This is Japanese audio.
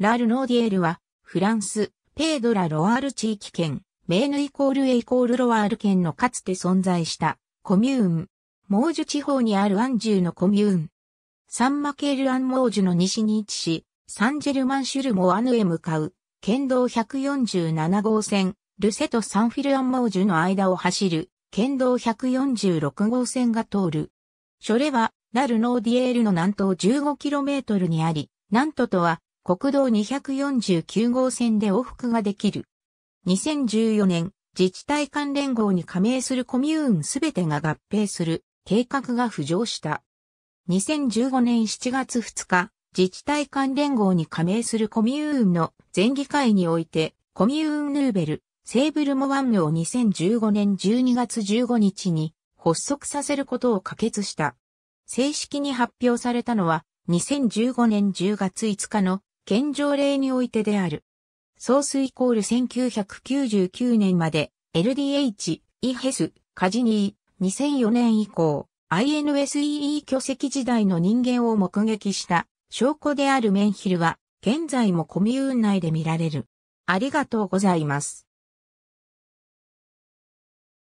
ラール・ノーディエルは、フランス、ペードラ・ロワール地域圏、メーヌイコールエイコールロワール県のかつて存在したコミューン。モージュ地方にあるアンジューのコミューン。サンマケール・アン・モージュの西に位置し、サンジェルマン・シュルモ・アヌへ向かう、県道147号線、ルセとサンフィル・アン・モージュの間を走る、県道146号線が通る。それは、ラル・ノーディエールの南東 15km にあり、南都とは国道249号線で往復ができる。2014年、自治体関連号に加盟するコミューンすべてが合併する計画が浮上した。2015年7月2日、自治体関連号に加盟するコミューンの前議会において、コミューンヌーベル、セーブルモワンヌを2015年12月15日に発足させることを可決した。正式に発表されたのは2015年10月5日の現状例においてである。ソースイコール1999年まで LDH、イヘス、カジニー、2004年以降、INSEE 巨石時代の人間を目撃した証拠であるメンヒルは、現在もコミューン内で見られる。ありがとうございます。